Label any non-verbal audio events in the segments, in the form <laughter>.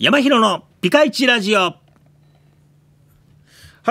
山広のピカイチラジオは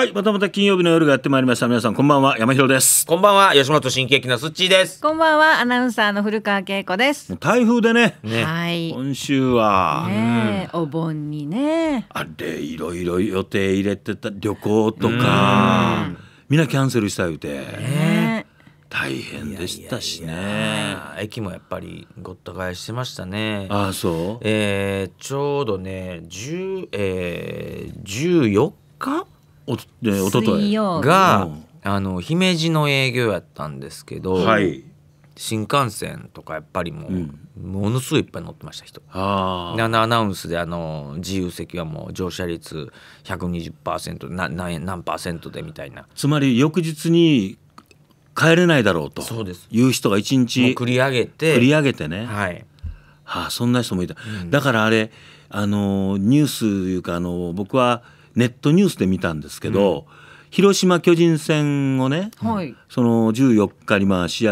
いまたまた金曜日の夜がやってまいりました皆さんこんばんは山広ですこんばんは吉本新喜劇のすっちーですこんばんはアナウンサーの古川恵子です台風でねねはい今週は、ねえお盆にねあれいろいろ予定入れてた旅行とかみんなキャンセルしたいうて、ね大変でしたしね駅もやっぱりごった返してましたねああそうえー、ちょうどね10、えー、14日おでおとといが、あの姫路の営業やったんですけど、はい、新幹線とかやっぱりもう、うん、ものすごいいっぱい乗ってました人ああのアナウンスであの自由席はもう乗車率120%な何何パーセントでみたいなつまり翌日に帰れないだろうという人が一日繰り上げて繰り上げてね、はいはあ、そんな人もいた、うん、だからあれあのニュースというかあの僕はネットニュースで見たんですけど、うん、広島巨人戦をね、はい、その14日にまあ試合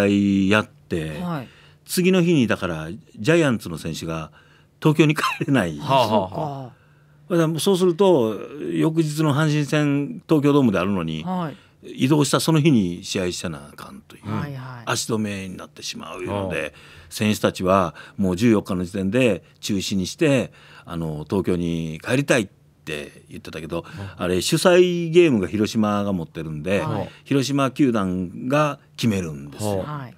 やって、はい、次の日にだからジャイアンツの選手が東京に帰れないんではあはあそうすると翌日の阪神戦東京ドームであるのに、はい、移動したその日に試合してなあかんという、はいはい、足止めになってしまうようで選手たちはもう14日の時点で中止にしてあの東京に帰りたいって言ってたけど、あれ主催ゲームが広島が持ってるんで、はい、広島球団が決めるんですよ。はい、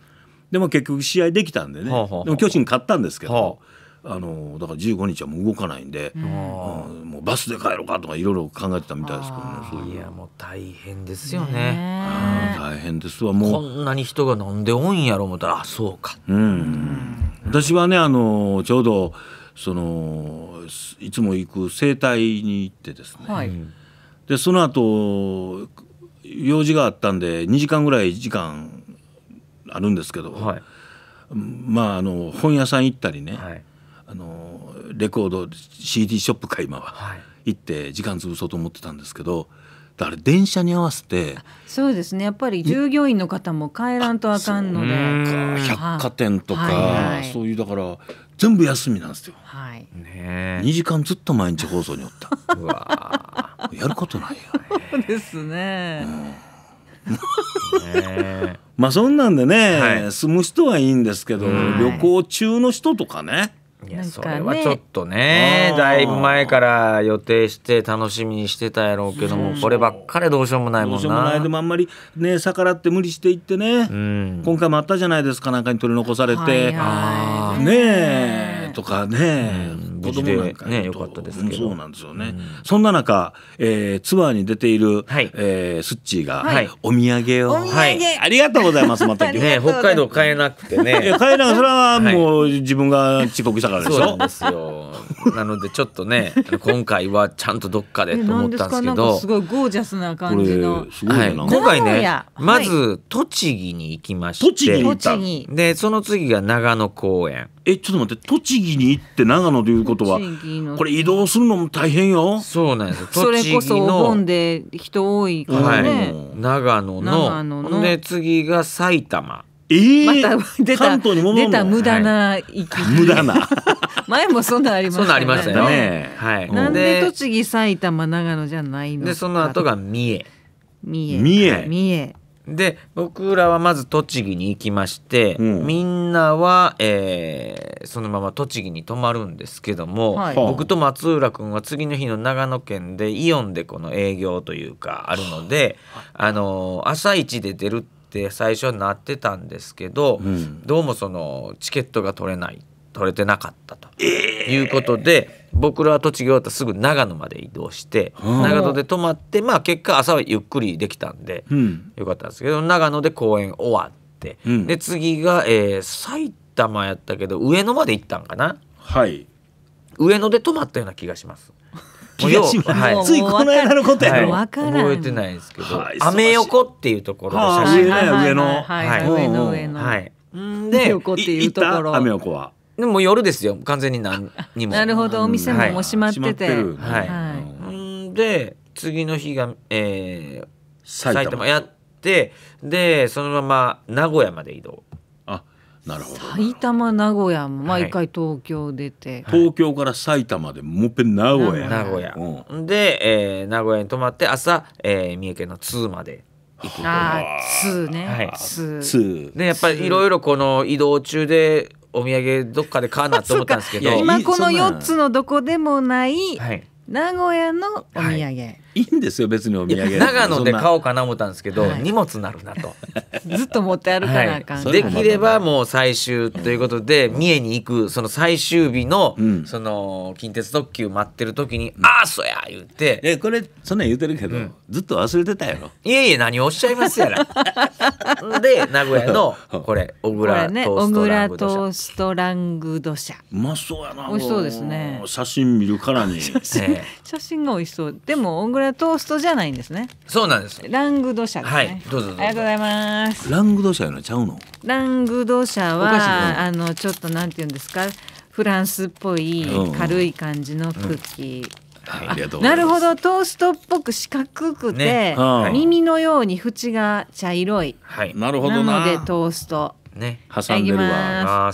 でも結局試合できたんでね、でも巨人勝ったんですけど、あのだから15日はもう動かないんで、うん、もうバスで帰ろうかとかいろいろ考えてたみたいですけどねういういやもう大変ですよねね大変ですわもうこんなに人が飲んでいんやろ思ったらあそうか、うん、うん、私はねあのちょうどそのいつも行く整体に行ってですね、はい、でその後用事があったんで2時間ぐらい時間あるんですけど、はい、まああの本屋さん行ったりね、はいあのレコード CD ショップか今は、はい、行って時間潰そうと思ってたんですけどあれ電車に合わせてそうですねやっぱり従業員の方も帰らんとあかんので百貨店とか、はいそういうだから全部休みなんですよ、はい、ね2時間ずっと毎日放送におった <laughs> うわやることないよそうですね、うん、ね <laughs> まあそんなんでね、はい、住む人はいいんですけど、はい、旅行中の人とかねいや、ね、それはちょっとねだいぶ前から予定して楽しみにしてたやろうけどもこればっかりどうしようもないもんなどうしようもないでもあんまりね逆らって無理していってね、うん、今回もあったじゃないですかなんかに取り残されて、はいはい、ねえとかね、うん無事でね、よかったですけどそうなんですよね、うん、そんな中、えー、ツアーに出ている、はい、えー、スッチーが、はい、お土産を、はい、ありがとうございますまたね <laughs> 北海道買えなくてね買えなそれはもう、自分が遅刻したからでしょそうですよなのでちょっとね <laughs> 今回はちゃんとどっかでと思ったんですけどすごいゴージャスな感じの、はい、今回ねまず栃木に行きまして栃木でその次が長野公園えちょっと待って栃木に行って長野ということはこれ移動するのも大変よそうなんです <laughs> それこそお盆で人多いからね、はい、長野のね次が埼玉えー、また出た出た無駄な息、はい、無駄な <laughs> 前もそんなありましたね。んなありましたね。はい。なんで栃木、埼玉、長野じゃないのでその後が三重。三重。三重。三重。で僕らはまず栃木に行きまして、うん、みんなは、えー、そのまま栃木に泊まるんですけども、はい、僕と松浦君は次の日の長野県でイオンでこの営業というかあるので、あの朝一で出るって最初はなってたんですけど、うん、どうもそのチケットが取れない取れてなかったということで。えー僕らは栃木終わったらすぐ長野まで移動して、長野で泊まってまあ結果朝はゆっくりできたんで、よかったんですけど長野で公演終わって、で次が、えー、埼玉やったけど上野まで行ったんかな。はい上野で泊まったような気がします。<laughs> 気がします。ついこの間のことやろ。はい、覚えてないですけど、は横っていうところの写真。上野、上野、はい、上野、上野。上い。で、横っていうところ。ア上横は。でも夜ですよ完全に何にも。なるほどお店ももう閉まってて。はいはい、で次の日が、えー、埼玉やってでそのまま名古屋まで移動。あなるほど埼玉名古屋も毎回東京出て、はい、東京から埼玉でもっぺん名古屋名古屋、うん、で、えー、名古屋に泊まって朝、えー、三重県の津まで行くああ津ね、はい、津でやっぱりいろいろこの移動中でお土産どっかで買うなと思ったんですけど今この4つのどこでもない名古屋のお土産、はい、いいんですよ別にお土産長野で買おうかな思ったんですけど、はい、荷物なるなと <laughs> ずっと持って歩かなあかん、はい、できればもう最終ということで、うん、三重に行くその最終日の、うん、その近鉄特急待ってる時に「うん、ああそや!」言ってえこれそんなん言うてるけど、ずっと忘れてたやろいえいえ何をおっしゃいますやら <laughs> で名古屋のこれ小倉トーストラングドシャ、うまそうやなおいしそうですね写真見るからに、ね <laughs> 写真が美味しそうでもオングラトーストじゃないんですねそうなんですラングドシャですね、はい、どうぞありがとうございますラングドシャのちゃうのラングドシャはあのちょっとなんていうんですかフランスっぽい軽い感じのクッキー、うんうんはい、ありがとうなるほどトーストっぽく四角くて、ねはい、耳のように縁が茶色い、はい、なるほどなのでトーストね挟んでるわ、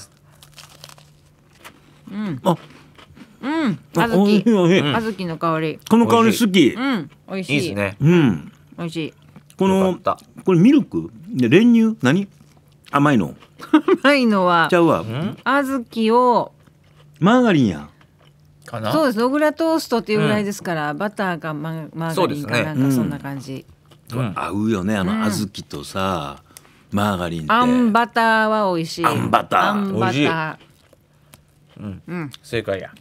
うん、あうん小豆小豆の香りこの香り好きうん美味しいいいですねうん美味しいこのこれミルク練乳何甘いの <laughs> 甘いのはちゃうわ小豆をマーガリンやそうです小倉トーストっていうぐらいですから、バターかママーガリンかなんかそんな感じ、合うよねあの小豆とさ、マーガリンあんバターは美味しいあんバターうん正解や、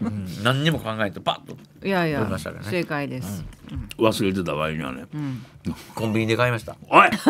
うん、何にも考えてパッといやいや、ね、正解です、忘れてた場合にはね、コンビニで買いましたおい、<laughs>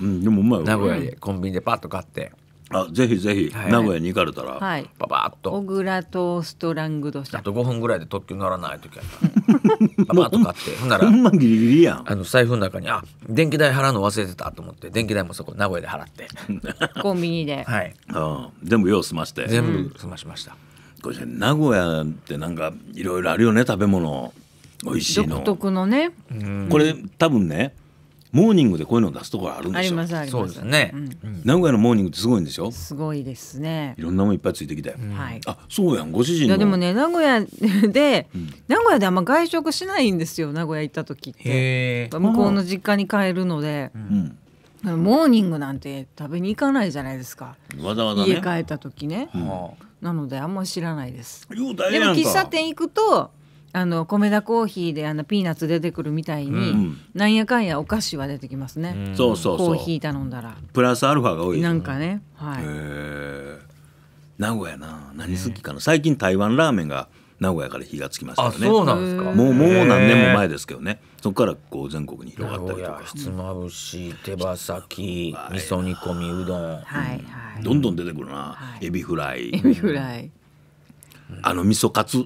うん、でもうまい名古屋でコンビニでパッと買ってあぜひぜひ名古屋に行かれたら、はい、パパッと小倉トーストラングドシャあと5分ぐらいで特急乗らない時やからパパッと買ってほんならほんまギリギリやんあの財布の中にあ電気代払うの忘れてたと思って電気代もそこ名古屋で払って <laughs> コンビニで、はい、ん、全部用済まして全部済ましました、これ名古屋ってなんかいろいろあるよね食べ物美味しいの独特のねこれ多分ね、モーニングでこういうのを出すところあるんですよ。ありますあります。そうね、名古屋のモーニングってすごいんでしょ。すごいですね。いろんなもんいっぱいついてきたよ。はい。あ、そうやんご主人いやでもね名古屋 <laughs> で、名古屋であんま外食しないんですよ名古屋行った時って。向こうの実家に帰るので。うん。モーニングなんて食べに行かないじゃないですか。わざわざ、家帰った時ね。なのであんま知らないです。でも喫茶店行くとあの米田コーヒーであのピーナッツ出てくるみたいに、うんなんやかんやお菓子は出てきますね、うんそうそうコーヒー頼んだらプラスアルファが多いなんかねはい、名古屋な何好きかな最近台湾ラーメンが名古屋から火がつきましたあ、ねそうなんですか。もうもう何年も前ですけどねそこからこう全国に広がったりとかひつまぶし手羽先味噌煮込みうどんはいはいどんどん出てくるな、エビフライエビフライあの味噌カツ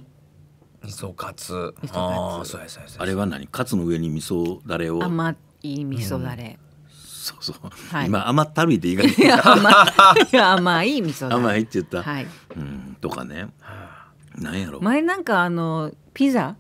味噌カツ。ああ、そうやそうやあれは何カツの上に味噌だれを。甘い味噌だれ。そうそう。はい、今甘ったるいでて言い方。<laughs> いや甘い甘い味噌だ甘いって言った。はい。うんとかね。なんやろ。前なんかあのピザ。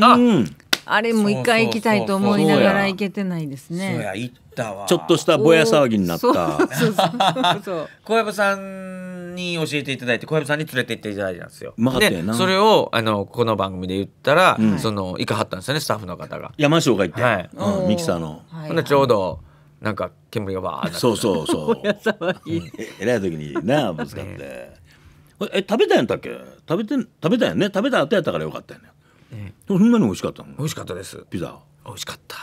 あ、うん、あれも一回行きたいと思いながら行けてないですね。やったわちょっとしたぼや騒ぎになった。そうそうそうそう。<laughs> 小籔さんに教えていただいて小籔さんに連れて行っていただいたんですよ。まあ、でそれをあのこの番組で言ったら、うん、その行かはったんですよねスタッフの方が。山椒が行って、はいうん、ミキサーの。はい、ちょうどなんか煙がバーそうそうそう。<laughs> えらい時になあぶつかって。<laughs> え食べたんやったっけ食べて食べたんやね食べた後やったからよかったよね。ええ、そんなに美味しかったの美味しかったです。ピザ。美味しかった。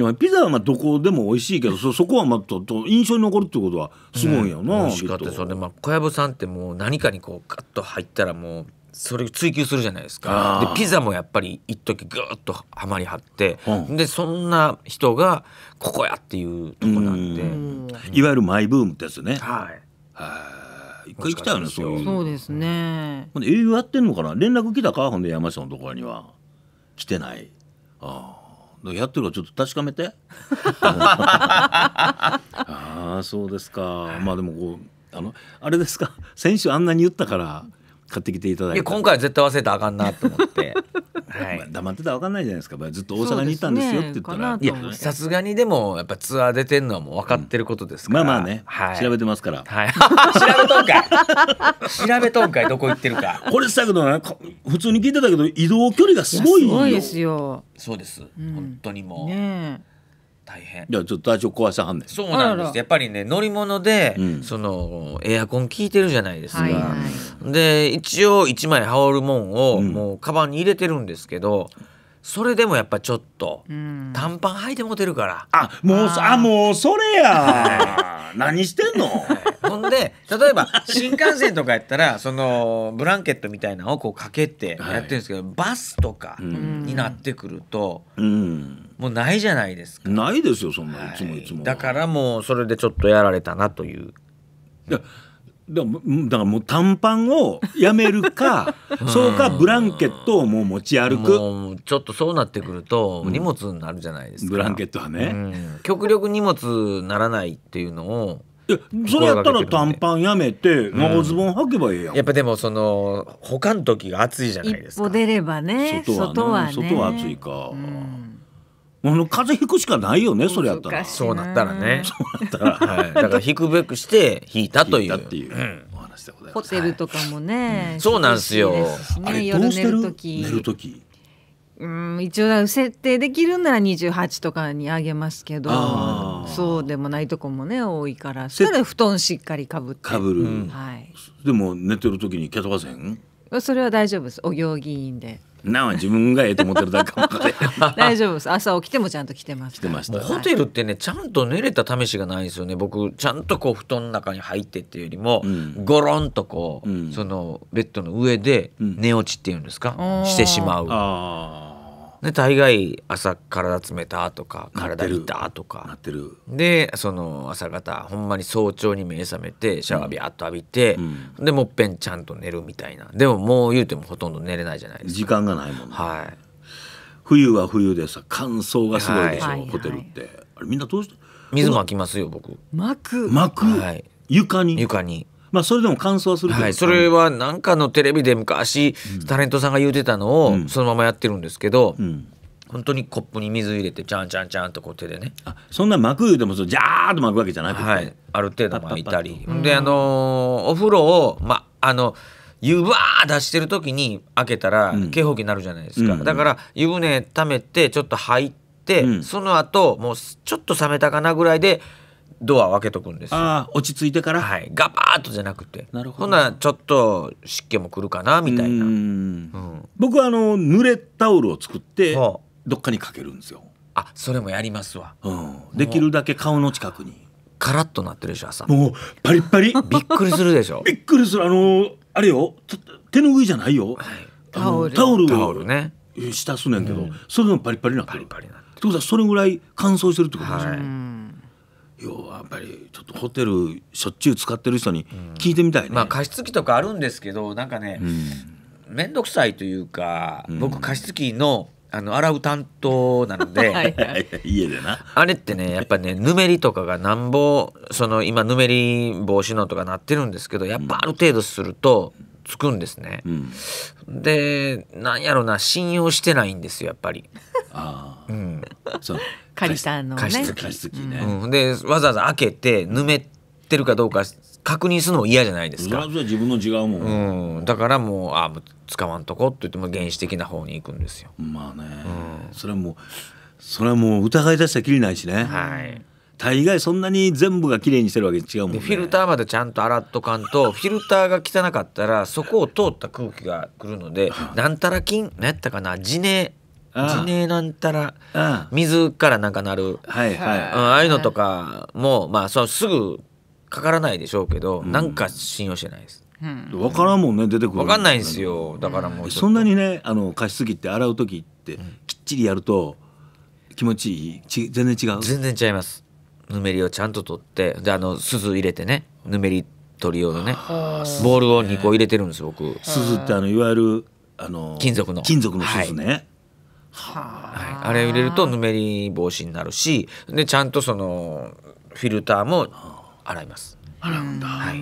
でもピザはまあどこでも美味しいけどそ <laughs> そこはまた印象に残るってことはすごいよな、う美味しかったそれで、まあ、小籔さんってもう何かにこうガッと入ったらもうそれ追求するじゃないですかでピザもやっぱり一時ぐっとはまりはって、うん、でそんな人がここやっていうとこなんで、うん、いわゆるマイブームってやつねはいはい一回行きたいねそういうそうですね営業やってんのかな連絡来たかほんで山下のところには来てないああやってるかちょっと確かめて <laughs> ああそうですかまあでもこうあのあれですか先週あんなに言ったから買ってきていただいてや今回は絶対忘れたらあかんなと思って、<laughs> はい、黙ってたら分かんないじゃないですかずっと大阪に行ったんですよって言ったら、ね、いやさすがにでもやっぱツアー出てんのはもう分かってることですから、うん、まあまあね、はい、調べてますから、はい、<laughs> 調べとんかい調べとんかいどこ行ってるかこれさっきの、普通に聞いてたけど移動距離がすごいすごいですよそうです、うん、本当にもうね大変いやちょっと体調壊さはんねんそうなんですやっぱりね乗り物で、うん、そのエアコン効いてるじゃないですか、はいはい、で一応一枚羽織るもんを、うん、もうカバンに入れてるんですけどそれでもやっぱちょっと、うん、短パン履いてもてるからあもうあもうそれや <laughs> 何してんのほんで例えば新幹線とかやったらそのブランケットみたいなのをこうかけてやってるんですけど、はい、バスとかになってくると、うん、もうないじゃないですかないですよそんな、い、つもいつもだからもうそれでちょっとやられたなという。いだからもう短パンをやめるか <laughs> そうかブランケットをもう持ち歩くちょっとそうなってくると荷物になるじゃないですか、うん、ブランケットはね、うん、極力荷物ならないっていうのをいやそれやったら短パンやめて長ズボン履けばいいやん、やっぱでもその保管時が暑いじゃないですか一歩出ればね外はね外は暑いか、もう風邪ひくしかないよねそれやったらそうなったらねそうなったら、はい、だから引くべくして引いたというっていう、お話ホテルとかもね、そうなんですよあれどうしてる寝る時うん一応設定できるなら二十八とかにあげますけどそうでもないとこもね多いからそしたら布団しっかりかぶってかぶる、うん、はい、でも寝てる時に蹴飛ばせんそれは大丈夫ですお行儀員でなあ自分がええと思ってるだけかも <laughs> 大丈夫です朝起きてもちゃんと来てます来てましたホテルってねちゃんと寝れた試しがないんですよね僕ちゃんとこう布団の中に入ってっていうよりも、うん、ゴロンとこう、うん、そのベッドの上で寝落ちっていうんですか、してしまうああで大概朝体冷たとか体痛とかでその朝方ほんまに早朝に目覚めてシャワービャーっと浴びて、うん、でもっぺんちゃんと寝るみたいなでももう言うてもほとんど寝れないじゃないですか時間がないもんね、はい、冬は冬でさ乾燥がすごいでしょ、はい、ホテルって、はいはい、あれみんなどうして水巻きますよ僕巻く巻く、はい、床に床にまあ、それでも乾燥するはい、それは何かのテレビで昔、タレントさんが言うてたのをそのままやってるんですけど、うん、本当にコップに水入れてちゃんちゃんちゃんとこう手でねあそんな巻く言うてもジャーッと巻くわけじゃなくて、はい、ある程度巻いたりであのー、お風呂を、ま、あの湯ばー出してる時に開けたら警報器になるじゃないですか、うん、だから湯船溜めてちょっと入って、その後もうちょっと冷めたかなぐらいでドア開けとくんですよああ落ち着いてからはいガバーッとじゃなくてなるほどほなちょっと湿気もくるかなみたいな、ううん僕はあの濡れタオルを作ってどっかにかけるんですよ、あそれもやりますわうん、できるだけ顔の近くにカラッとなってるでしょ朝もうパリッパリびっくりするでしょ <laughs> びっくりするあのあれよちょ手ぬぐいじゃないよ、タオルタオルね下すねんけど、それでもパリッパリなってパリパリなってことはそれぐらぐらい乾燥してるってことでしょ、はい要はやっぱりちょっとホテルしょっちゅう使ってる人に聞いてみたいね、うん、まあ加湿器とかあるんですけどなんかね面倒、うん、くさいというか、僕加湿器のあの洗う担当なので <laughs> 家でなあれってねやっぱねぬめりとかがなんぼその今ぬめり防止のとかなってるんですけどやっぱある程度すると、うんつくんですね、うん、でなんやろな信用してないんですよやっぱり。あうん、そう借りたのね。貸し付きね、うん、でわざわざ開けてぬめてるかどうか確認するのも嫌じゃないですか。自分の違うもん、うん、だからもうあ使わんとこって言っても原始的な方に行くんですよ。まあね、うん、それはもうそれはもう疑い出したきりないしね。はい大概そんなに全部が綺麗にしてるわけ違うもんねフィルターまでちゃんと洗っとかんと <laughs> フィルターが汚かったらそこを通った空気が来るのでなんたら菌何やったかな地ネ地ネなんたら水からなんかなる、はいはいああいうのとかもまあそうすぐかからないでしょうけど、うん、なんか信用してないです。うん、分からんもんね出てくる分かんないんですよだからもうそんなにねあの加湿器って洗う時ってきっちりやると気持ちいいち全然違う全然違いますぬめりをちゃんと取ってであの鈴入れてねぬめり取り用のねボールを2個入れてるんです僕鈴ってあのいわゆるあの金属の金属の鈴ね、はいはい、あれ入れるとぬめり防止になるしでちゃんとそのフィルターも洗います洗うんだ、はい、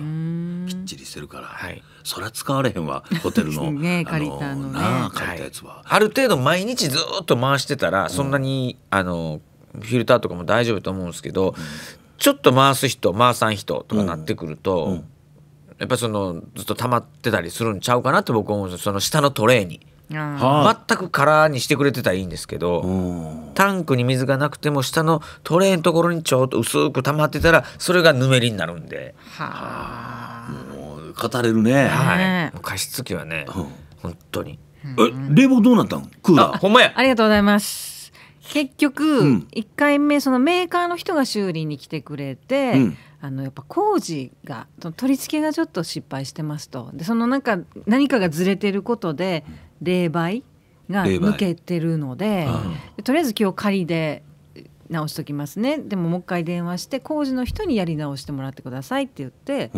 きっちりしてるから、はい、そりゃ使われへんわホテルの <laughs> ね、ありたのね、なあ借りたやつは、はい、ある程度毎日ずっと回してたらそんなに、あのフィルターとかも大丈夫と思うんですけど、ちょっと回す人回さん人とかなってくると、やっぱそのずっと溜まってたりするんちゃうかなって僕思うんですその下のトレーに。全く空にしてくれてたらいいんですけど、タンクに水がなくても下のトレーのところにちょっと薄く溜まってたらそれがぬめりになるんで。はあ、語れるね。はい、加湿器はね、うん、本当に。え冷房どうなったんクーラーほんまやありがとうございます結局、うん、1回目そのメーカーの人が修理に来てくれて、うん、あのやっぱ工事が取り付けがちょっと失敗してますとでそのなんか何かがずれてることで冷媒が抜けてるのでとりあえず今日仮で直しときますねでももう一回電話して工事の人にやり直してもらってくださいって言って、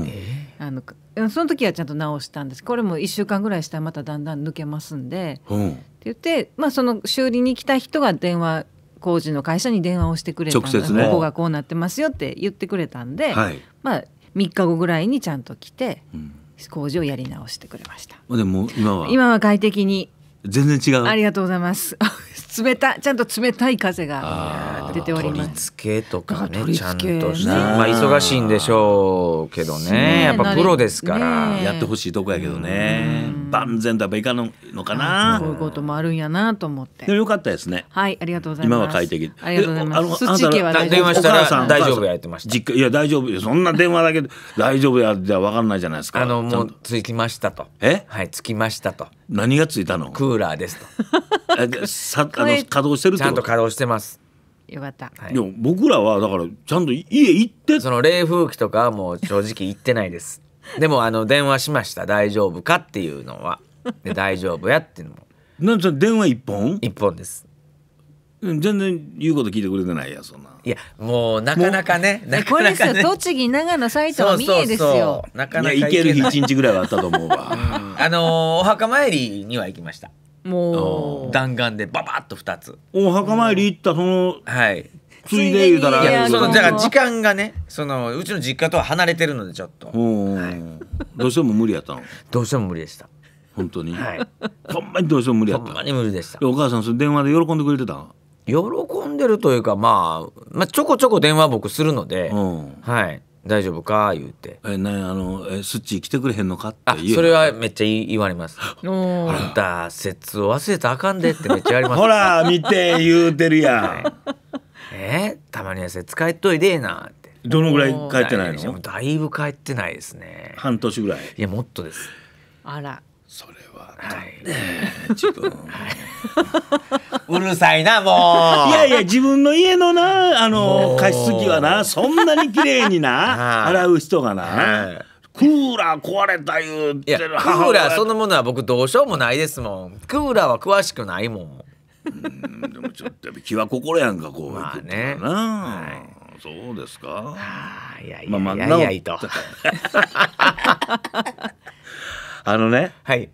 あのその時はちゃんと直したんですこれも1週間ぐらいしたらまただんだん抜けますんで、うん、って言って、まあ、その修理に来た人が電話工事の会社に電話をしてくれて、ね、ここがこうなってますよって言ってくれたんで、はい、まあ、3日後ぐらいにちゃんと来て、うん、工事をやり直してくれました。でも今は今は快適に全然違うありがとうございます <laughs> 冷たちゃんと冷たい風が出ております取り付けとかね、ね、ちゃんとした、まあ忙しいんでしょうけどね、ね、やっぱプロですから、ね、やってほしいとこやけどね万全だべいかののかなそういうこともあるんやなと思ってよかったですねはいありがとうございます今は快適ありがとうございますあなた電話したら大丈夫やってましたいや大丈夫そんな電話だけ大丈夫やじゃ分かんないじゃないですかあのもう着きましたとえはい着きましたと何がついたのクーラーですとあさあの稼働してるっちゃんと稼働してますよかったはいでも僕らはだからちゃんと家行ってその冷風機とかはもう正直行ってないですでもあの電話しました大丈夫かっていうのはで大丈夫やっていうのもなんその電話一本一本です全然言うこと聞いてくれてないやそんないやもうなかなかねなかなか、ね、栃木長野埼玉三重ですよなかなか行ける日一日ぐらいはあったと思うわ、<laughs> あのお墓参りには行きましたもう弾丸でババッと2つお墓参り行ったその、はいついで言うたらいやそのだから時間がねそのうちの実家とは離れてるのでちょっと、はい、どうしても無理やったのどうしても無理でした本当に、はい、ほんまにどうしても無理やったほんまに無理でしたお母さんそれ電話で喜んでくれてたの喜んでるというか、まあ、まあちょこちょこ電話僕するので、うん、はい大丈夫か言うてえなあのえスッチ来てくれへんのかってそれはめっちゃ言われますあんた説を忘れたあかんでってめっちゃ言われますほら見て言うてるやん、はい、えー、たまには説帰っといでえなってどのぐらい帰ってないのだいぶ帰ってないですね半年ぐらいいやもっとですあら自分 <laughs> うるさいなもういやいや自分の家のなあの加湿器はなそんなに綺麗にな <laughs> 洗う人がな、はクーラー壊れた言うてるクーラーそのものは僕どうしようもないですもんクーラーは詳しくないもんうんでもちょっと気は心やんかこうまあね、はい、そうですか、はあ、いやいやいやいやいと、まあ、あのね、はい、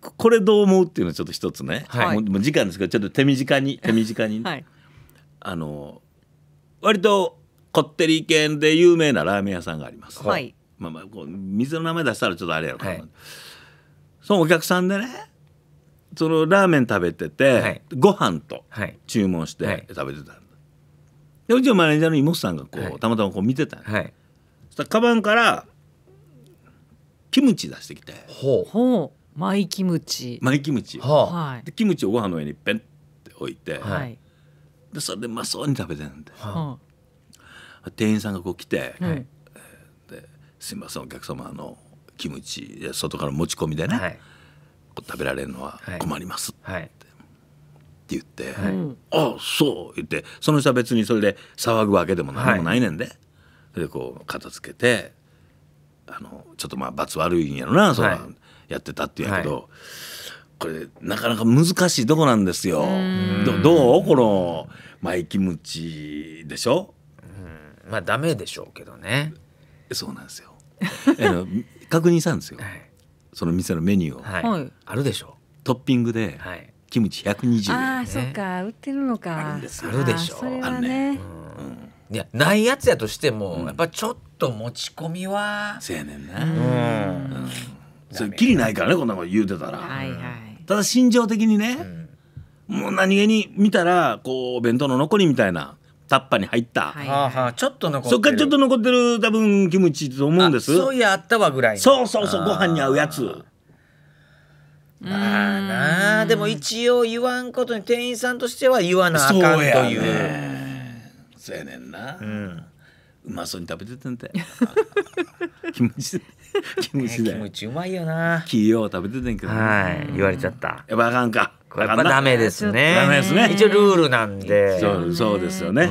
これどう思うっていうのはちょっと一つね、はい、もう時間ですけどちょっと手短に手短に、はい、あの割とこってり系で有名なラーメン屋さんがあります、はい、まあまあこう水の名前出したらちょっとあれやろかな、はい、そのお客さんでねそのラーメン食べてて、はい、ご飯と注文して食べてた、でうちのマネージャーの妹さんがこう、たまたまこう見てた、はい、そしたらカバンからキムチ出してきてほうほうマイキムチマイキムチ、はい、でキムチをご飯の上にペンって置いて、はい、でそれでうまそうに食べてるんで、はい、店員さんがこう来て、はい、ですいませんお客様のキムチ外から持ち込みでね、はい、食べられるのは困ります」って。言って、はい、ああそう言ってその人は別にそれで騒ぐわけでも何もないねんで、はい、それでこう片付けてあのちょっとまあ罰悪いんやろなその、はい、やってたっていうけど、はい、これなかなか難しいとこなんですよ。うどうこのマイキムチでしょうまあダメでしょうけどね。そうなんですよ。<laughs> 確認したんですよ、はい、その店のメニューを、はい、あるでしょうトッピングで、はい、キムチ120円ああ、そっか売ってるのかあるでしょあ、ね、あるね、うん、いやないやつやとしても、うん、やっぱちょっと持ち込みはせやねんなうん、うんそれきりないからねこんなこと言うてたら、はいはい、ただ心情的にね、うん、もう何気に見たらこう弁当の残りみたいなタッパに入った、はいはい、ちょっと残ってるそっからちょっと残ってる多分キムチと思うんですそういやあったわぐらいそうそうそうご飯に合うやつまあなあでも一応言わんことに店員さんとしては言わなあかんというそうやねんな、うんうまそうに食べてたんだよ <laughs> 気持ち気持ち気持ちうまいよな企業食べてたんけど、はい言われちゃったやっぱあかんかこれやっぱダメですね。ダメですね。一応ルールなんで。そうそうですよね。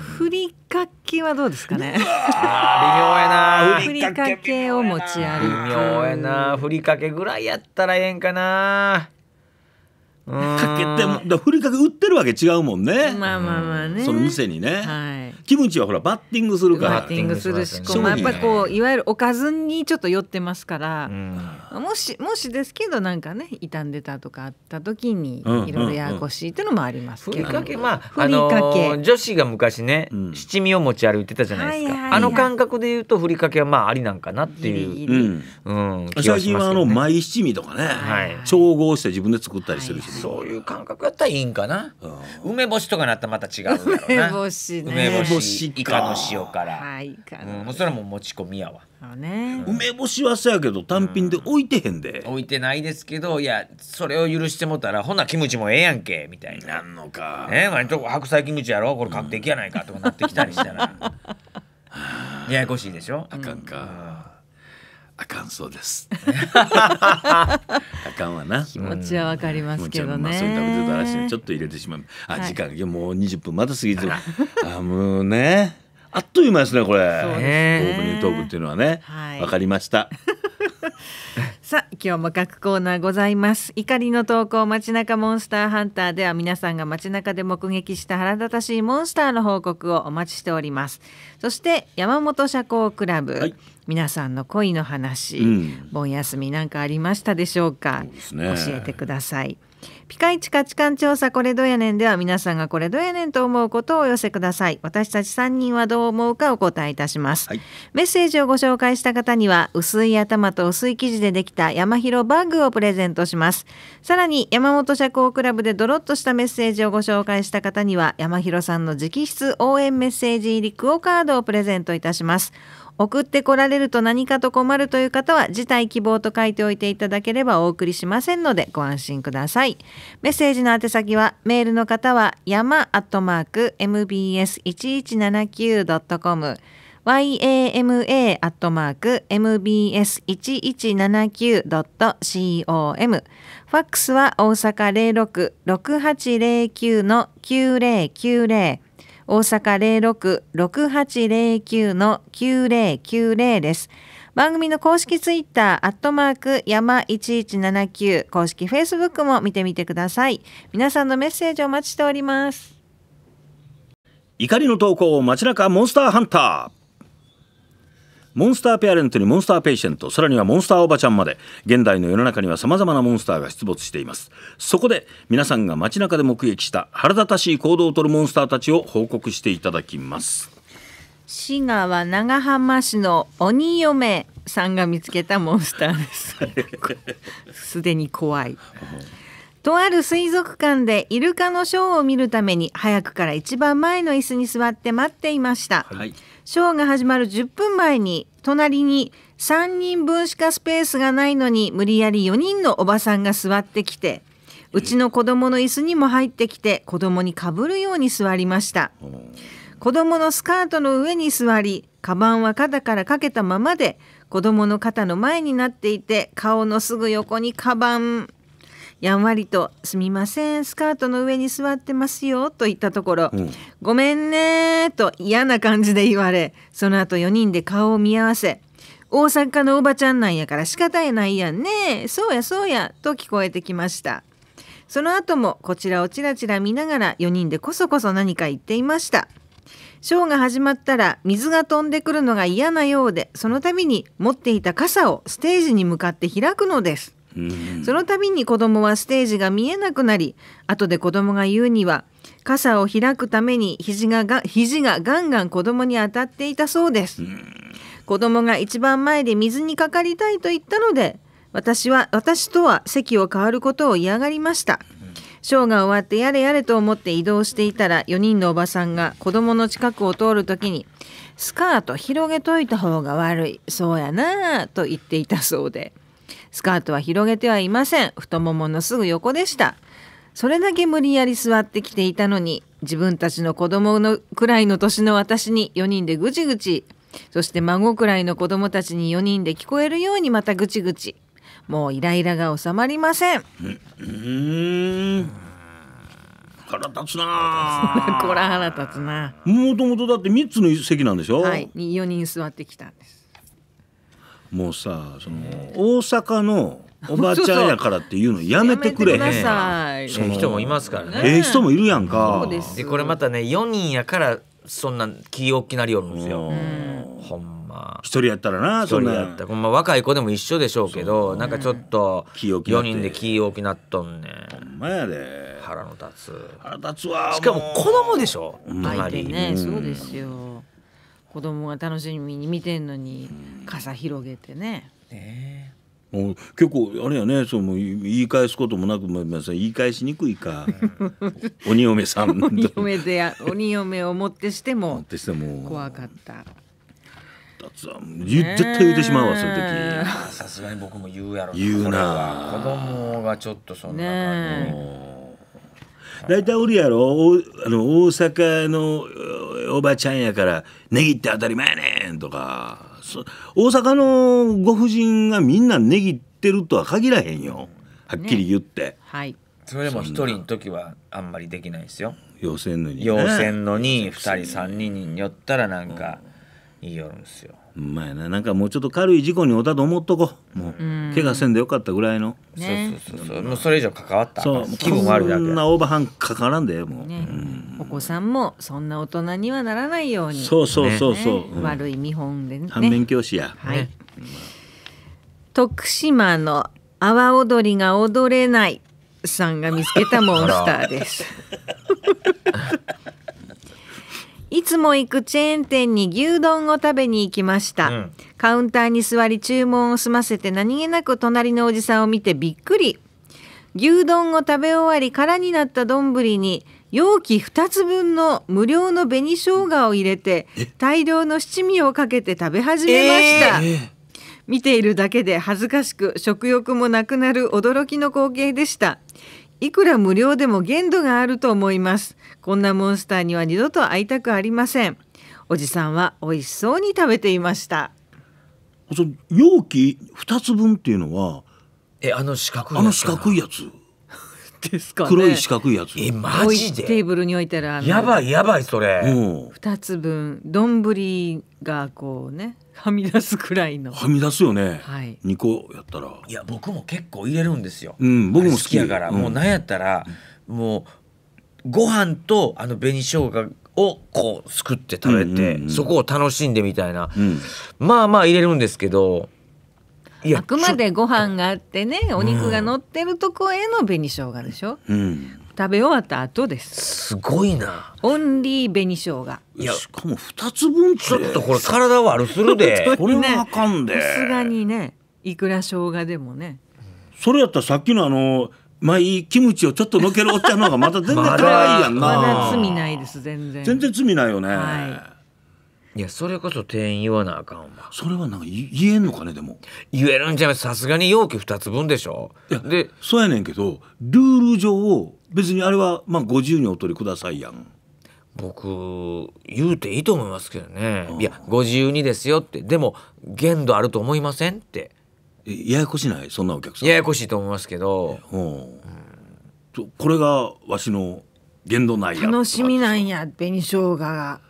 ふりかけはどうですかね。微妙やな。ふりかけを持ち歩く。微妙やな。ふりかけぐらいやったらええんかな。かけてもだふりかけ売ってるわけ違うもんねまあまあまあねその店にね、はい、キムチはほらバッティングするからバッティングするし、まあ、やっぱりこういわゆるおかずにちょっと寄ってますから、もしもしですけどなんかね傷んでたとかあった時にいろいろややこしいっていうのもありますけど、ふりかけまあふりかけ、あの女子が昔ね、七味を持ち歩いてたじゃないですか、はいはいはい、あの感覚で言うとふりかけはまあありなんかなっていう、うんうん、最近はあの舞七味とかね、はい、調合して自分で作ったりするし、ね、そういう感覚やったらいいんかな、うん、梅干しとかなったらまた違う梅干し、ね、梅干しイカの塩辛、はい、うん、それも持ち込みやわ、ね梅干しはそうやけど単品で置いてへんで、置いてないですけどいやそれを許してもたらほなキムチもええやんけみたいななんのかね割と白菜キムチやろこれ買ってきやないかとかなってきたりしたら <laughs> ややこしいでしょあかんか、あかんそうです。<laughs> あかんわな。気持ちはわかりますけどね。ちょっと入れてしまう。あ、時はい、時もう二十分まだ過ぎてあもうね。あっという間ですねこれ。オープニングトークっていうのはね。わ、はい、かりました。<laughs> さあ今日も各コーナーございます怒りの投稿街中モンスターハンターでは皆さんが街中で目撃した腹立たしいモンスターの報告をお待ちしておりますそして山本社交クラブ、はい、皆さんの恋の話、うん、盆休みなんかありましたでしょうか、ね、教えてくださいピカイチ価値観調査これどやねんでは皆さんがこれどやねんと思うことをお寄せください私たち3人はどう思うかお答えいたします、はい、メッセージをご紹介した方には薄い頭と薄い生地でできた山広バッグをプレゼントしますさらに山本社交クラブでドロッとしたメッセージをご紹介した方には山広さんの直筆応援メッセージ入りクオカードをプレゼントいたします送ってこられると何かと困るという方は辞退希望と書いておいていただければお送りしませんのでご安心くださいメッセージの宛先はメールの方は山アットマーク mbs1179.com yama アットマーク mbs1179.com ファックスは大阪066809の9090大阪06-6809-9090です。番組の公式ツイッター、アットマーク、山1179、公式フェイスブックも見てみてください。皆さんのメッセージお待ちしております。怒りの投稿、街中モンスターハンター。モンスターペアレントにモンスターペイシェントさらにはモンスターおばちゃんまで現代の世の中には様々なモンスターが出没していますそこで皆さんが街中で目撃した腹立たしい行動をとるモンスターたちを報告していただきます滋賀は長浜市の鬼嫁さんが見つけたモンスターです <laughs> すでに怖いとある水族館でイルカのショーを見るために早くから一番前の椅子に座って待っていました、はいショーが始まる10分前に隣に3人分しかスペースがないのに無理やり4人のおばさんが座ってきてうちの子供の椅子にも入ってきて子供にかぶるように座りました子供のスカートの上に座りカバンは肩からかけたままで子供の肩の前になっていて顔のすぐ横にカバンやんわりと「すみませんスカートの上に座ってますよ」と言ったところ「うん、ごめんね」と嫌な感じで言われその後4人で顔を見合わせ「大阪のおばちゃんなんやから仕方やないやんねそうやそうや」と聞こえてきました。その後もこちらをちらちら見ながら4人でこそこそ何か言っていました。ショーが始まったら水が飛んでくるのが嫌なようでその度に持っていた傘をステージに向かって開くのです。その度に子どもはステージが見えなくなり後で子どもが言うには傘を開くために肘がが肘がガンガン子どもに当たっていたそうです。子どもが一番前で水にかかりたいと言ったので私は私とは席を変わることを嫌がりました。ショーが終わってやれやれと思って移動していたら4人のおばさんが子供の近くを通る時に「スカート広げといた方が悪いそうやな」と言っていたそうでスカートは広げてはいません太もものすぐ横でしたそれだけ無理やり座ってきていたのに自分たちの子供のくらいの年の私に4人でぐちぐちそして孫くらいの子供たちに4人で聞こえるようにまたぐちぐちもうイライラが収まりません。腹立つな。<laughs> こら腹立つな。もともとだって三つの席なんでしょ。う。はい、四人座ってきたんです。もうさその大阪のおばちゃんやからっていうの <laughs> やめてくれへんそうう人もいますからねええ人もいるやんかでこれまたね4人やからそんな気大きなりよるんですよほんま一人やったらな一人やったほんま若い子でも一緒でしょうけどなんかちょっと4人で気大きなっとんねんほんまやで腹の立つ腹立つわしかも子供でしょりねそうですよ子供が楽しみに見てんのに傘広げてね。ねもう結構あれやねそうもう言い返すこともなく言い返しにくいか鬼 <laughs> 嫁さん鬼嫁で鬼嫁をもってしても怖かった。絶対言ってしまうわ、その時さすがに僕も言うやろ言うな子供がちょっとそんな感じ、ね大体おるやろあの大阪のおばちゃんやからネギって当たり前やねんとか大阪のご婦人がみんなネギってるとは限らへんよはっきり言って、ね、はいそれも一人の時はあんまりできないですよ要せんのに、要せんのに2人3人に寄ったらなんか言いよるんですよまあななんかもうちょっと軽い事故におったと思っとこうもう、うん、怪我せんでよかったぐらいの、ね、そうそうそうそうもうそれ以上関わったそう気分悪いだけそんなオーバーハンかからんでもう、ねうん、お子さんもそんな大人にはならないようにそうそうそうそう、ねうん、悪い見本でね反面教師や、はい、徳島の阿波踊りが踊れないさんが見つけたモンスターです <laughs> いつも行くチェーン店に牛丼を食べに行きました、うん、カウンターに座り注文を済ませて何気なく隣のおじさんを見てびっくり牛丼を食べ終わり空になった丼に容器2つ分の無料の紅生姜を入れて大量の七味をかけて食べ始めました、えー、見ているだけで恥ずかしく食欲もなくなる驚きの光景でしたいくら無料でも限度があると思いますこんなモンスターには二度と会いたくありませんおじさんは美味しそうに食べていました容器二つ分っていうのはえあの四角いやつあの四角いやつですか、ね、黒い四角いやつえマジでテーブルに置いたらやばいやばいそれ2つ分丼がこうねはみ出すくらいのはみ出すよね、はい、2個やったらいや僕も結構入れるんですよ、うん、僕も好きやから、うん、もうなんやったら、うん、もうご飯とあの紅生姜をこうすくって食べて、そこを楽しんでみたいな、まあまあ入れるんですけどあくまでご飯があってねお肉が乗ってるとこへの紅生姜でしょ、うん、食べ終わった後ですすごいなオンリー紅生姜いやしかも2つ分ちょっとこれ体悪するで、<laughs> ね、これはあかんでさすがにねいくら生姜でもねそれやったらさっきのあのまあいいキムチをちょっとのけるおっちゃんの方がまた全然可愛いやんな <laughs> まだ罪ないです全然全然罪ないよね、はいいやそれこそ店員言わなあかんわそれはなんか言えんのかねでも言えるんじゃないさすがに容器2つ分でしょいや、でそうやねんけどルール上別にあれはまあご自由にお取りくださいやん僕言うていいと思いますけどね、いやご自由にですよってでも限度あると思いませんってややこしないそんなお客さんややこしいと思いますけど、うん、これがわしの限度ないや楽しみなんや紅生姜が。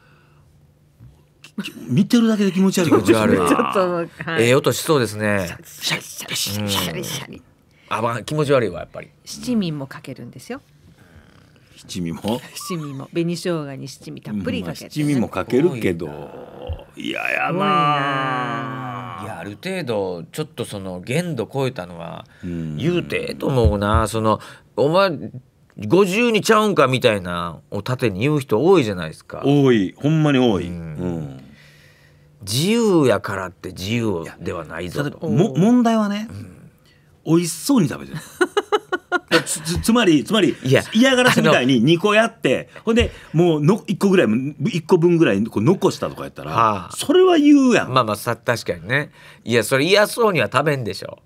見てるだけで気持ち悪い気持ち悪いちょっと、はい、ええ音しそうですねシャリシャリシャリシャリ、うん、あまあ気持ち悪いわやっぱり七味もかけるんですよ七味も七味も紅生姜に七味たっぷりかけて、ね、七味もかけるけどいややないやある程度ちょっとその限度超えたのは、言うてと思うなそのお前50にちゃうんかみたいなを縦に言う人多いじゃないですか多いほんまに多い、うん、自由やからって自由ではないぞとも問題はね、うん、美味しそうに食べてる <laughs> つつまりつまり嫌がらせみたいに2個やってほんでもうの1個ぐらい1個分ぐらいこう残したとかやったら、はあ、それは言うやんまあまあさ確かにねいやそれ嫌そうには食べんでしょ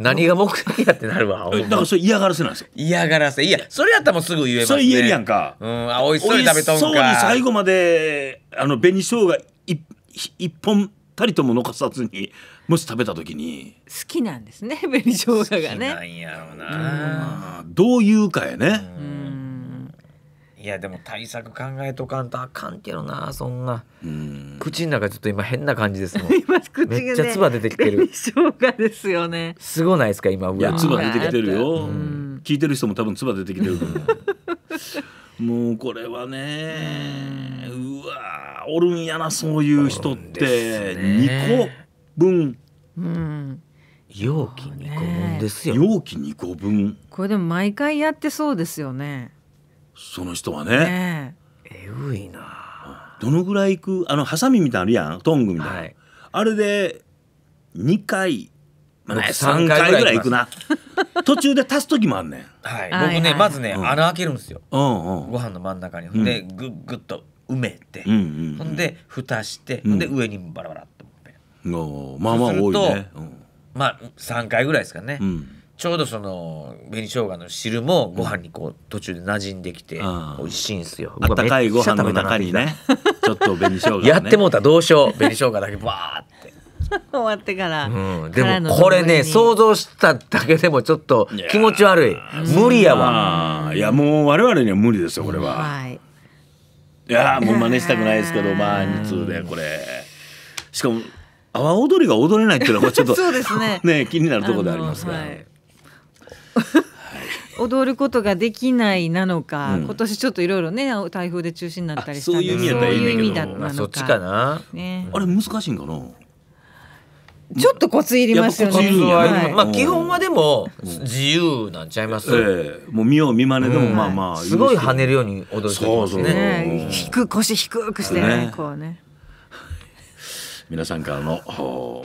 何が目的やってなるわ。だからそれ嫌がらせなんですよ。嫌がらせ。いや、それやったらもうすぐ言えますそれ言えるやんか。うん、あ、美味しそうに食べとんか。そうに最後まであの紅生姜一一本たりとも残さずにもし食べた時に、好きなんですね <laughs> 紅生姜がねなんやろうな。まあどういうかやね。うんいやでも対策考えとかんとあかんけどなそんな口の中ちょっと今変な感じですもん <laughs> めっちゃ唾出てきてる生姜 <laughs> ですよねすごないですか今いや唾出てきてるよ聞いてる人も多分唾出てきてる <laughs> もうこれはねうわおるんやなそういう人って2個分、うん容器2個分ですよ、容器2個分これでも毎回やってそうですよねその人はね。えぐいな。どのぐらいいくあのハサミみたいなあるやんトングみたいな、はい、あれで2回、まあ3回ぐらいいくな <laughs> 途中で足す時もあんねん、はい、僕ねまずね、うん、穴開けるんですよ、うんうん、ご飯の真ん中に、でグッグッと埋めて、うんほんで蓋して、うん、で上にバラバラっとまあまあ多いね、まあ3回ぐらいですかね、うんちょうどその紅生姜の汁もご飯にこう途中で馴染んできて美味しいんですよ。あったかいご飯の中にね、ちょっと紅生姜、ね、やってもうたどうしよう。紅生姜だけバーって。<laughs> 終わってから、うん、でもこれね想像しただけでもちょっと気持ち悪い無理やわいやもう我々には無理ですよこれは、はい、いやもう真似したくないですけどまあ2通でこれしかも阿波踊りが踊れないっていうのはちょっとそうですね <laughs> ね気になるところでありますが、ね。<laughs> 踊ることができないなのか、うん、今年ちょっといろいろね台風で中止になったりしたそういう意味だったらいいんだけどそっちかな、ね、あれ難しいんかなちょっとコツいりますよね。はい、まあ基本はでも自由なんちゃいます。えー、もう見よう見まねでもまあまあ、すごい跳ねるように踊るそうそうね。低く腰低くしてねこうね。皆さんからの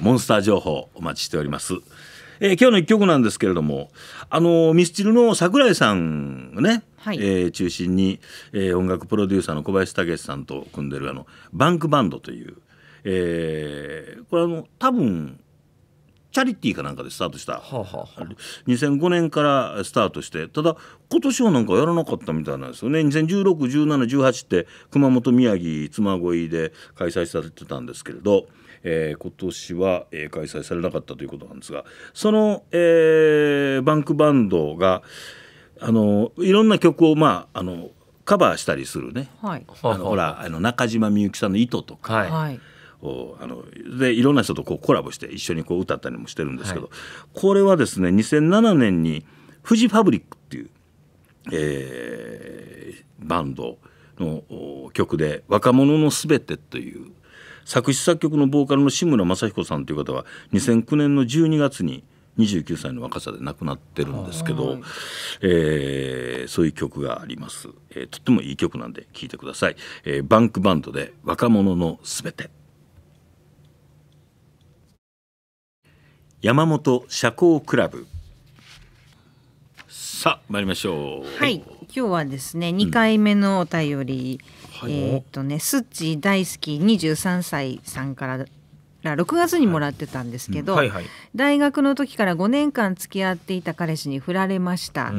モンスター情報お待ちしております。えー、今日の一曲なんですけれども、あのミスチルの桜井さんがね、はい、えー、中心に、えー、音楽プロデューサーの小林武さんと組んでるあのバンクバンドという、えー、これあの多分チャリティーかなんかでスタートした、はあは2005年からスタートしてただ今年はなんかやらなかったみたいなんですよね20161718って熊本宮城妻恋で開催されてたんですけれど。えー、今年は、えー、開催されなかったということなんですがその、えー、バンクバンドがあのいろんな曲を、まあ、あのカバーしたりするね、はい、あのほらあの中島みゆきさんの「糸」とか。はいをあのでいろんな人とこうコラボして一緒にこう歌ったりもしてるんですけど、はい、これはですね2007年にフジファブリックっていう、えー、バンドの曲で「若者のすべて」という作詞作曲のボーカルの志村正彦さんという方は2009年の12月に29歳の若さで亡くなってるんですけど、えー、そういう曲があります、えー、とってもいい曲なんで聴いてください、えー、バンクバンドで若者のすべて山本社交クラブさあ参りましょうはい今日はですね2回目のお便り、うんはい、えっ、ー、とねスッチ大好き23歳さんから6月にもらってたんですけど、はいうんはいはい、大学の時から5年間付き合っていた彼氏に振られました、う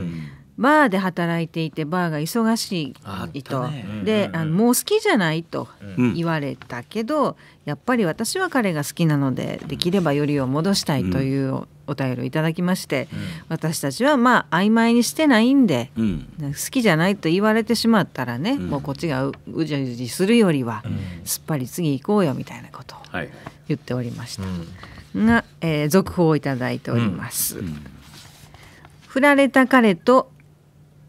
バーで働いていてバーが忙しいと、ね、で、あのもう好きじゃないと言われたけど、うん、やっぱり私は彼が好きなのでできればよりを戻したいというお便りをいただきまして、うん、私たちはまあ曖昧にしてないんで、うん、好きじゃないと言われてしまったらね、もうこっちがうじゃうじするよりは、すっぱり次行こうよみたいなことを言っておりました、が、えー、続報をいただいております。振られた彼と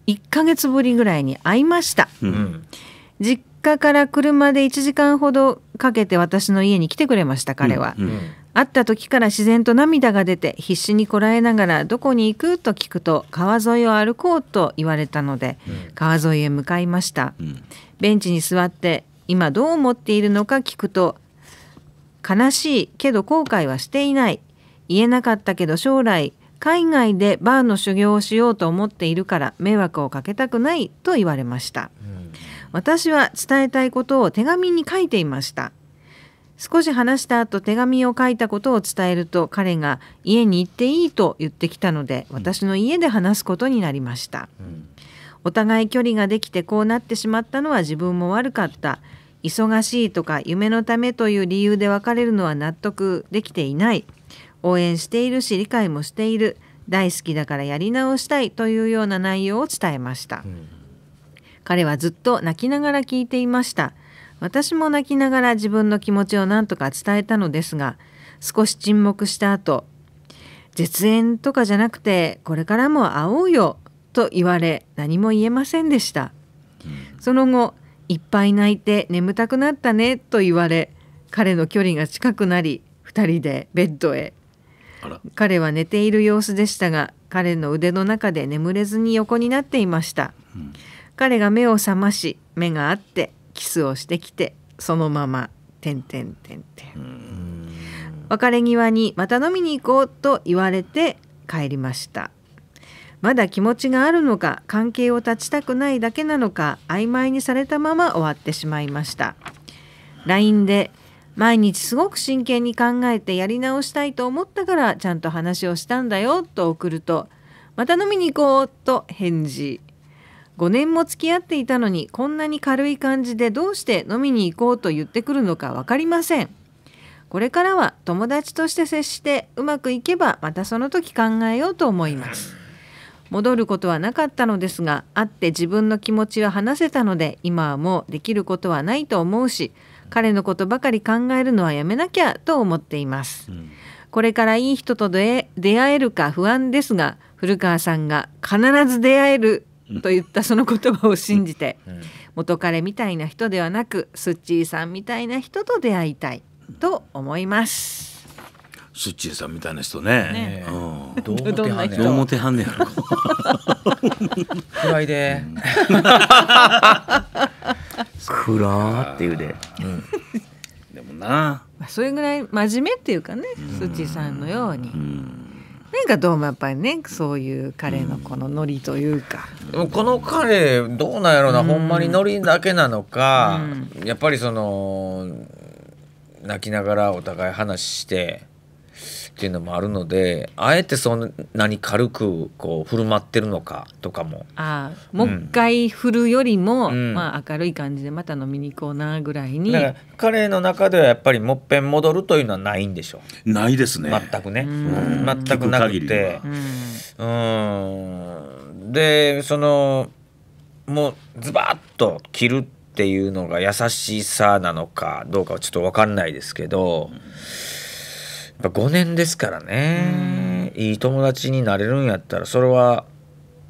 1ヶ月ぶりぐらいに会いました、うん、実家から車で1時間ほどかけて私の家に来てくれました彼は、うんうん、会った時から自然と涙が出て必死にこらえながら「どこに行く?」と聞くと川沿いを歩こうと言われたので、川沿いへ向かいました、ベンチに座って今どう思っているのか聞くと「悲しいけど後悔はしていない」言えなかったけど将来海外でバーの修行をしようと思っているから迷惑をかけたくないと言われました、うん、私は伝えたいことを手紙に書いていました少し話した後手紙を書いたことを伝えると彼が家に行っていいと言ってきたので私の家で話すことになりました、うん、お互い距離ができてこうなってしまったのは自分も悪かった忙しいとか夢のためという理由で別れるのは納得できていない応援しているし理解もしている大好きだからやり直したいというような内容を伝えました、うん、彼はずっと泣きながら聞いていました私も泣きながら自分の気持ちを何とか伝えたのですが少し沈黙した後絶縁とかじゃなくてこれからも会おうよと言われ何も言えませんでした、うん、その後いっぱい泣いて眠たくなったねと言われ彼の距離が近くなり2人でベッドへ彼は寝ている様子でしたが彼の腕の中で眠れずに横になっていました、うん、彼が目を覚まし目が合ってキスをしてきてそのままててんんてんてん」別れ際にまた飲みに行こうと言われて帰りましたまだ気持ちがあるのか関係を断ちたくないだけなのか曖昧にされたまま終わってしまいました LINE で「毎日すごく真剣に考えてやり直したいと思ったからちゃんと話をしたんだよと送るとまた飲みに行こうと返事5年も付き合っていたのにこんなに軽い感じでどうして飲みに行こうと言ってくるのか分かりませんこれからは友達として接してうまくいけばまたその時考えようと思います戻ることはなかったのですが会って自分の気持ちは話せたので今はもうできることはないと思うし彼のことばかり考えるのはやめなきゃと思っています、うん、これからいい人と出会えるか不安ですが古川さんが必ず出会えると言ったその言葉を信じて、元彼みたいな人ではなくスッチーさんみたいな人と出会いたいと思います。スッチーさんみたいな人ね。ねうん、どうもてはんねやろ。<laughs> どうもはんねやろ。フライデー。くらって言うで、うん、でもな、まあ、それぐらい真面目っていうかねすちさんのように。なんかどうもやっぱりねそういう彼のこのノリというか、でもこの彼どうなんやろうな、ほんまにノリだけなのか、やっぱりその泣きながらお互い話してっていうのもあるのであえてそんなに軽くこう振る舞ってるのかとかもああもう一回振るよりも、うん、まあ、明るい感じでまた飲みに行こうなぐらいに彼の中ではやっぱりもっぺん戻るというのはないんでしょうないですね全くね、全くなくてうんでそのもうズバッと切るっていうのが優しさなのかどうかはちょっと分かんないですけど、うんやっぱ5年ですからねいい友達になれるんやったらそれは、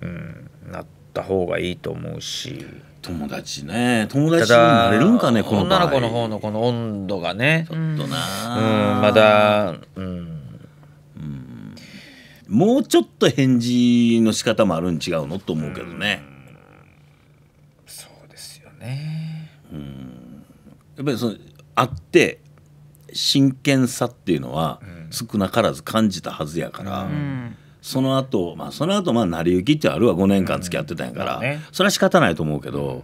うん、なった方がいいと思うし友達ね友達になれるんかねこの女の子の方のこの温度がねちょっとな、うん、まだ、うん、うん、もうちょっと返事の仕方もあるん違うのと思うけどね、うん、そうですよね、うん、やっぱりその会って真剣さっていうのは少なからず感じたはずやから、うん、その後、まあその後まあ成り行きってあるわ5年間付き合ってたんやから、うんね、それは仕方ないと思うけど、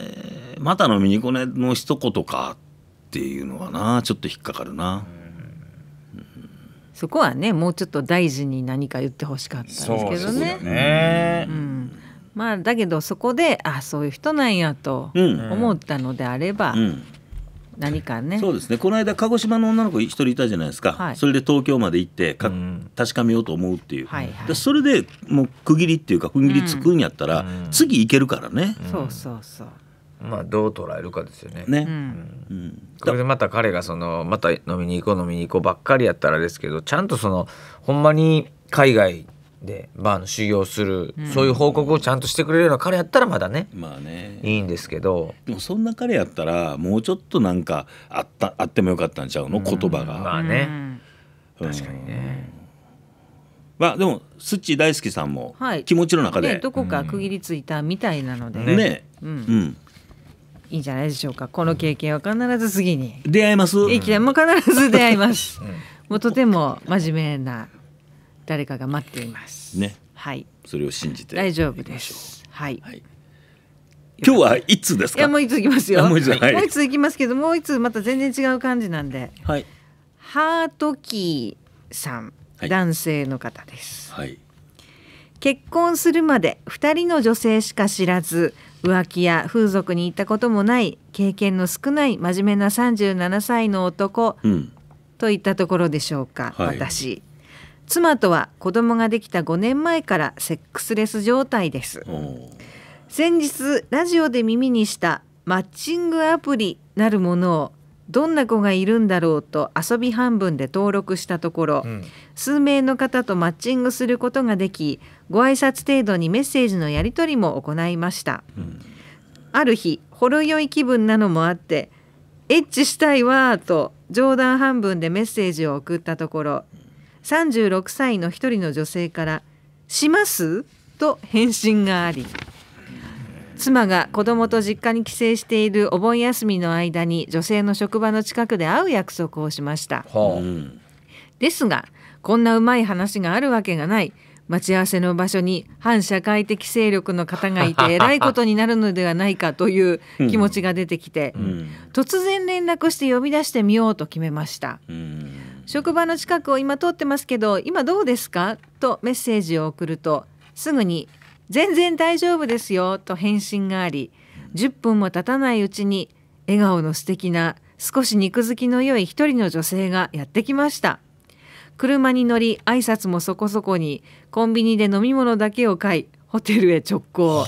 えー、また飲みに来ねの一言かっていうのはなちょっと引っかかるな。そこはねもうちょっと大事に何か言ってほしかったんですけどね。ねうん、まあだけどそこであそういう人なんやと思ったのであれば、うん何かねそうですねこの間鹿児島の女の子一人いたじゃないですか、はい、それで東京まで行ってか、うん、確かめようと思うっていう、はいはい、それでもう区切りっていうか区切りつくんやったら、うん、次行けるからね、うん、そうそうそうまあどう捉えるかですよね。ね。うん。これでまた彼がそのまた飲みに行こう飲みに行こうばっかりやったらですけど、ちゃんとそのほんまに海外でバーの修行する、うん、そういう報告をちゃんとしてくれるような彼やったらまだね,、まあね、いいんですけどでもそんな彼やったらもうちょっとなんかあったあってもよかったんちゃうの、言葉が。まあね、うん、確かにね。まあでもスッチー大好きさんも気持ちの中で、はいね、どこか区切りついたみたいなのでねね、うんいいんじゃないでしょうかこの経験は必ず次に出会いますいきも必ず出会います、もうとても真面目な誰かが待っています。ね。はい。それを信じて。大丈夫です。はい。今日はいつですか。もういつ行きますよ。もういつ、行きますけど、もういつまた全然違う感じなんで。はい。ハートキーさん、男性の方です。はい。結婚するまで二人の女性しか知らず浮気や風俗に行ったこともない経験の少ない真面目な37歳の男、うん、といったところでしょうか、はい、私妻とは子供ができた5年前からセックスレス状態です先日ラジオで耳にしたマッチングアプリなるものをどんな子がいるんだろうと遊び半分で登録したところ、うん、数名の方とマッチングすることができご挨拶程度にメッセージのやり取りも行いました、うん、ある日ほろ酔い気分なのもあって「エッチしたいわ」と冗談半分でメッセージを送ったところ36歳の一人の女性から「します?」と返信があり妻が子供と実家に帰省しているお盆休みの間に女性の職場の近くで会う約束をしました、はあうん、ですがこんなうまい話があるわけがない待ち合わせの場所に反社会的勢力の方がいてえら <laughs> いことになるのではないかという気持ちが出てきて、うん突然連絡して呼び出してみようと決めました、職場の近くを今通ってますけど今どうですかとメッセージを送るとすぐに「全然大丈夫ですよ」と返信があり10分も経たないうちに笑顔の素敵な少し肉付きの良い一人の女性がやってきました車に乗り挨拶もそこそこにコンビニで飲み物だけを買いホテルへ直行。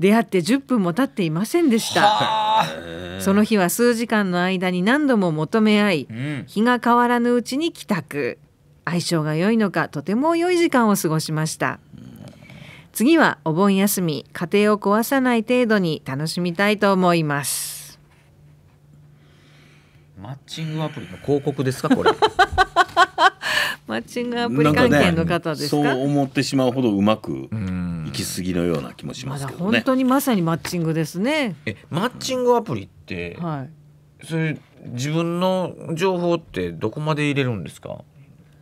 出会って10分も経っていませんでした。その日は数時間の間に何度も求め合い、日が変わらぬうちに帰宅。相性が良いのかとても良い時間を過ごしました。次はお盆休み家庭を壊さない程度に楽しみたいと思いますマッチングアプリの広告ですかこれ <laughs> マッチングアプリ関係の方ですか、ね、そう思ってしまうほどうまく、うん行き過ぎのような気もしますけどね、ま、本当にまさにマッチングですねえマッチングアプリって、うん、はい、それ自分の情報ってどこまで入れるんですか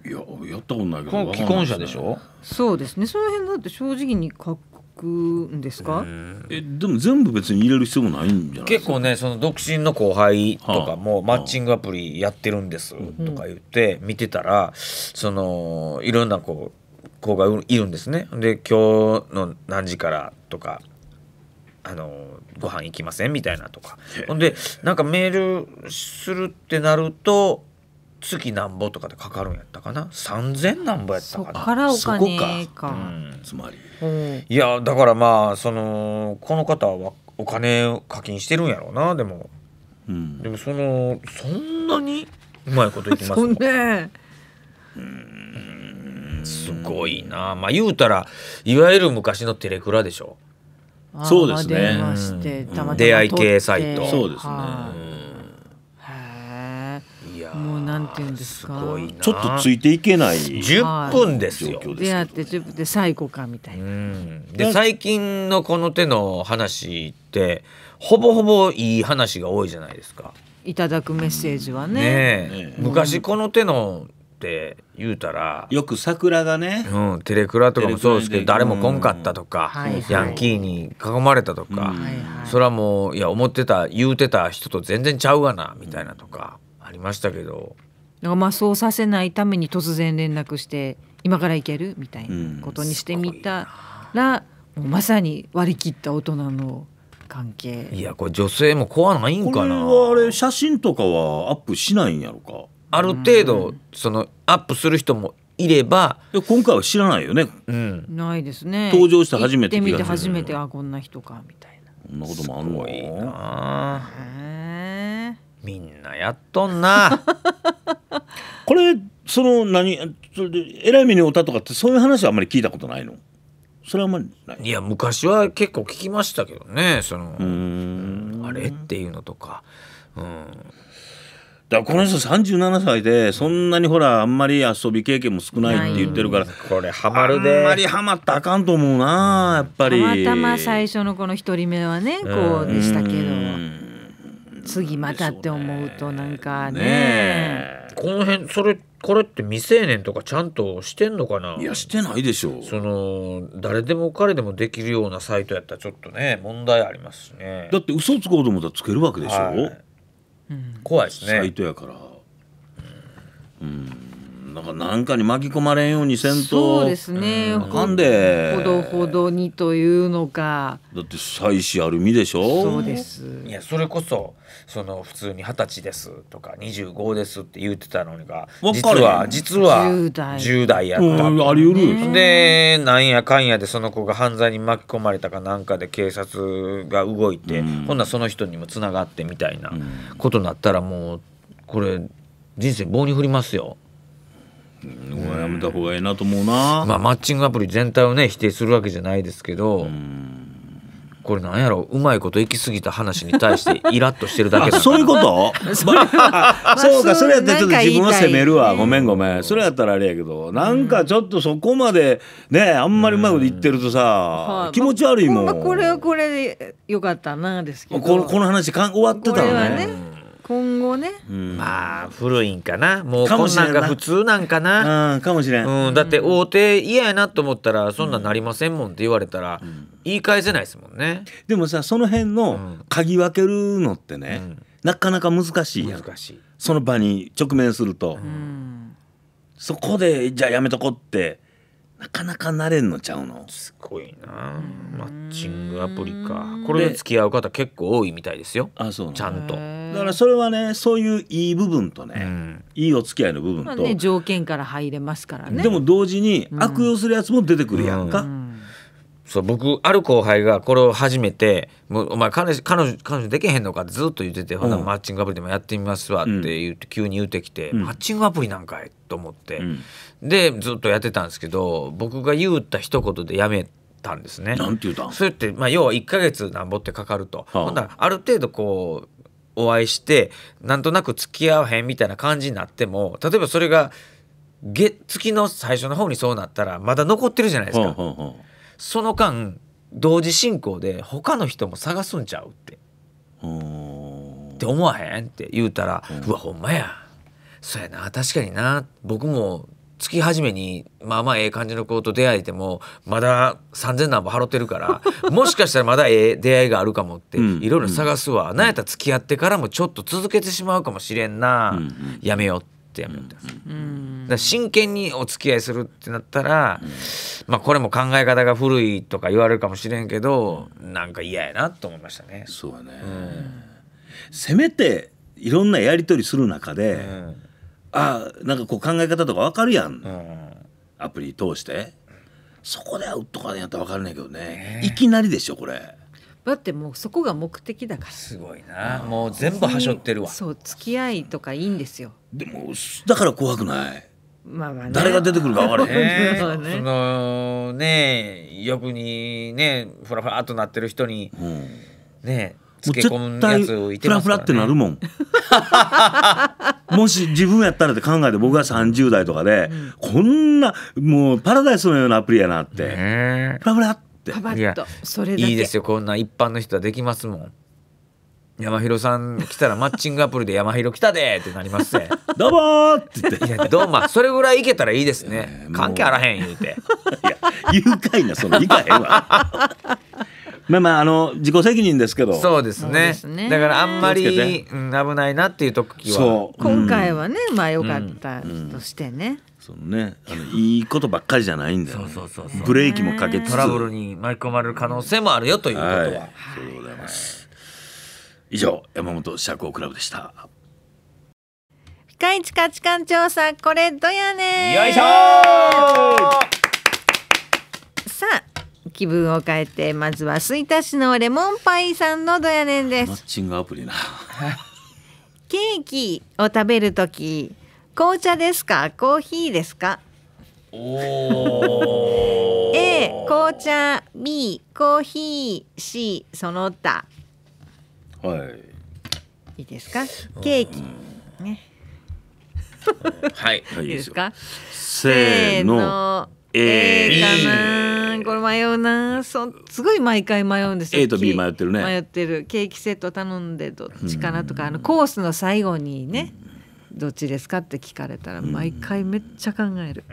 いややったことないけど既婚者でしょそうですねその辺だって正直に書くんですかえでも全部別に入れる必要もないんじゃない結構ねその独身の後輩とかも、マッチングアプリやってるんですとか言って見てたら、うん、そのいろんなこう子がいるんですねで今日の何時からとかあのご飯行きませんみたいなとかほんでなんかメールするってなると月なんぼとかでかかるんやったかな3,000なんぼやったかなそからお金か、うん、つまりいやだからまあそのこの方はお金を課金してるんやろうなでも、うん、でもそのそんなにうまいこといきますもんね、うんすごいなまあ言うたらいわゆる昔のテレクラでしょそうですね出会い系サイトそうですねもうなんていうんですかちょっとついていけない十分ですよ出会って1分で最後かみたいなで最近のこの手の話ってほぼほぼいい話が多いじゃないですかいただくメッセージはね昔この手のって言うたらよく桜がね、うん、テレクラとかもそうですけど誰も来んかったとか、ヤンキーに囲まれたとか、それはもういや思ってた言うてた人と全然ちゃうがなみたいなとかありましたけど。かまあそうさせないために突然連絡して今から行けるみたいなことにしてみたら、もうまさに割り切った大人の関係いやこれ女性も怖ないんかなこれはあれ写真とかはアップしないんやろかある程度そのアップする人もいれば今回は知らないよね、うん、ないですね登場して初めて見て初めてあこんな人かみたいなこんなこともあるのいいなみんなやっとんな <laughs> これその何それでえらい目に遭ったとかってそういう話はあんまり聞いたことないのそれはあんまりないいや昔は結構聞きましたけどねそのあれっていうのとかうんだからこの人37歳でそんなにほらあんまり遊び経験も少ないって言ってるから、これハマるであんまりハマったらあかんと思うなやっぱりたまたま最初のこの一人目はねこうでしたけど次またって思うとなんかねねこの辺それこれって未成年とかちゃんとしてんのかないやしてないでしょうその誰でも彼でもできるようなサイトやったらちょっとね問題ありますしねだって嘘つこうと思ったらつけるわけでしょ、はい怖いですねサイトやからうんなんかなんかに巻き込まれんようにせんとそうですね、かんでほどほどにというのかだって妻子ある身でしょそうですいやそれこそその普通に二十歳ですとか25ですって言ってたのが実は実は10代やった、うん、ありるでなんやかんやでその子が犯罪に巻き込まれたかなんかで警察が動いて、うん、ほんなその人にもつながってみたいなことになったらもうこれ人生棒に振りますよ。うん、やめた方がいいなと思うな、まあ、マッチングアプリ全体をね否定するわけじゃないですけど、これなんやろううまいこと行き過ぎた話に対してイラッとしてるだけそういうことそうかそれやったらちょっと自分を責めるわごめんごめんそれやったらあれやけどなんかちょっとそこまでねあんまりうまいこと言ってるとさ気持ち悪いもん、まあ、これはこれでよかったなですけどこの話かん終わってたのね今後ね、うん、まあ古いんかなもうこんなんが普通なんかなかもしれん、うん、だって大手嫌やなと思ったらそんなんなりませんもんって言われたら、言い返せないですもんねでもさその辺の嗅ぎ分けるのってね、なかなか難しいやん難しいその場に直面すると、そこでじゃあやめとこってなかなかなれんのちゃうのすごいなマッチングアプリかこれで付き合う方結構多いみたいですよあそうちゃんとだからそれはねそういういい部分とね、うん、いいお付き合いの部分と、まあね、条件から入れますからねでも同時に悪用するやつも出てくるやんか、うんうんそう僕ある後輩がこれを始めて「もうお前彼女彼女彼女できへんのか」ってずっと言ってて「ほなマッチングアプリでもやってみますわ」って言って急に言うてきて、マッチングアプリなんかい」と思って、でずっとやってたんですけど僕が言った一言でやめたんですね。なんて言うたそれって、まあ、要は1か月なんぼってかかると。ほんならある程度こうお会いしてなんとなく付き合わへんみたいな感じになっても例えばそれが月月の最初の方にそうなったらまだ残ってるじゃないですか。はあはあその間同時進行で他の人も探すんちゃうってって思わへんって言うたら、ううわほんまやそうやな確かにな僕も月初めにまあまあええ感じの子と出会えてもまだ3,000何本払ってるから <laughs> もしかしたらまだええ出会いがあるかもっていろいろ探すわ、うん、なんやったら付き合ってからもちょっと続けてしまうかもしれんな、うん、やめようって。ってやめようって、うん、真剣にお付き合いするってなったら、うん、まあこれも考え方が古いとか言われるかもしれんけど、なんか嫌やなと思いましたね。そうね、せめていろんなやり取りする中で、あなんかこう考え方とか分かるやん、アプリ通してそこで会うとかやったら分かるねんけどね、ね、いきなりでしょこれ。だってもうそこが目的だからすごいなもう全部はしょってるわそう付き合いとかいいんですよでもだから怖くないまあまあね、誰が出てくるか分からへん、ね <laughs> ね、そのねよくにねふらふらっとなってる人に、うん、ねつけ込むやつをいてますから、ってなるもん <laughs> もし自分やったらって考えて僕が30代とかで、うん、こんなもうパラダイスのようなアプリやなって、ふらふらってってパパッとそれだけいいですよこんな一般の人はできますもん山広さん来たらマッチングアプリで山広来たでってなりますね <laughs> どうもーって言っていやどうもそれぐらいいけたらいいですね、関係あらへん言うていや誘拐なそのいかへんわまあまああの自己責任ですけどそうですねだからあんまり、うん、危ないなっていう時は今回はねまあよかったとしてね、そのね、あのいいことばっかりじゃないんだよ、ね、そうそうそうブレーキもかけつつトラブルに巻き込まれる可能性もあるよということは、そうでございます、以上山本社交クラブでした「ピカイチ価値観調査これどやねよいしょさあ気分を変えてまずは吹田市のレモンパイさんのどやねんですマッチングアプリな <laughs> ケーキを食べるとき紅茶ですかコーヒーですかお A 紅茶 B コーヒー C その他はいいいですかケーキねはい、いいですかせーの A, かなこれ迷うなそすごい毎回迷うんですよ A と B 迷ってるね迷ってるケーキセット頼んでどっちかなとかあのコースの最後にねどっちですかって聞かれたら毎回めっちゃ考える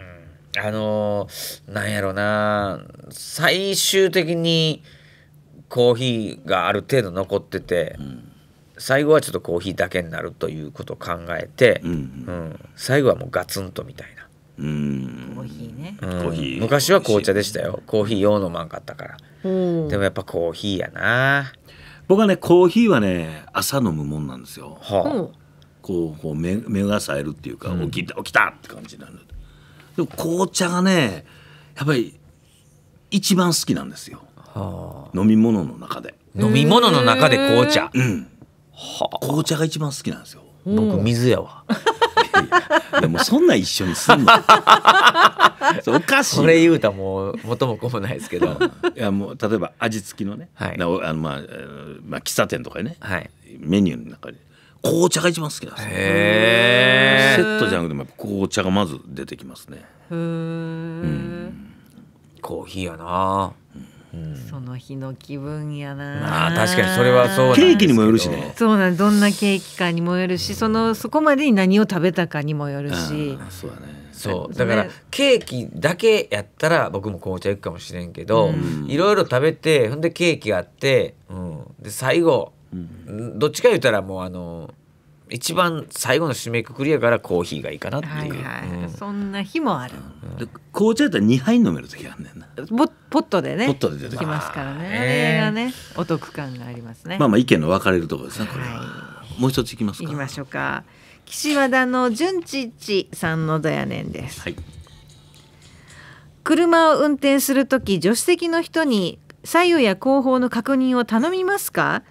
あのー、なんやろうな最終的にコーヒーがある程度残ってて、うん、最後はちょっとコーヒーだけになるということを考えて、うん、うん、最後はもうガツンとみたいな。うんコーヒーね、うん、コーヒー昔は紅茶でしたよコーヒー用のまんかったから、うん、でもやっぱコーヒーやな僕はねコーヒーはね朝飲むもんなんですよ、はあ、こうこう目目が冴えるっていうか、起きた起きたって感じなんででも紅茶がねやっぱり一番好きなんですよ、はあ、飲み物の中で飲み物の中で紅茶うん、はあ、紅茶が一番好きなんですよ、僕水やわ <laughs> でもそんな一緒にすんの <laughs> おかしいそれ言うたもう元も子もないですけどいやもう例えば味付きのね、はい、あのまあ、まあ、喫茶店とかね、はい、メニューの中で紅茶が一番好きなんですよセットじゃなくても紅茶がまず出てきますねうんコーヒーやな、うんその日の気分やな、あ、確かにそれはそうケーキにもよるしねそうなんどんなケーキかにもよるしそのそこまでに何を食べたかにもよるしそうだねそうだからケーキだけやったら僕も紅茶行くかもしれんけどいろいろ食べてほんでケーキがあって、うん、で最後、うん、どっちか言ったらもうあの一番最後の締めくくりやからコーヒーがいいかなっていう、はいはいうん、そんな日もある、うん、紅茶やったら2杯飲める時あんねんなポットでねポットで出てきますからね、あれがねお得感がありますねまあまあ意見の分かれるところですねこれは、はい、もう一ついきますかいきましょうか岸和田の純ちっちさんのどやねんです、はい、車を運転する時助手席の人に左右や後方の確認を頼みますか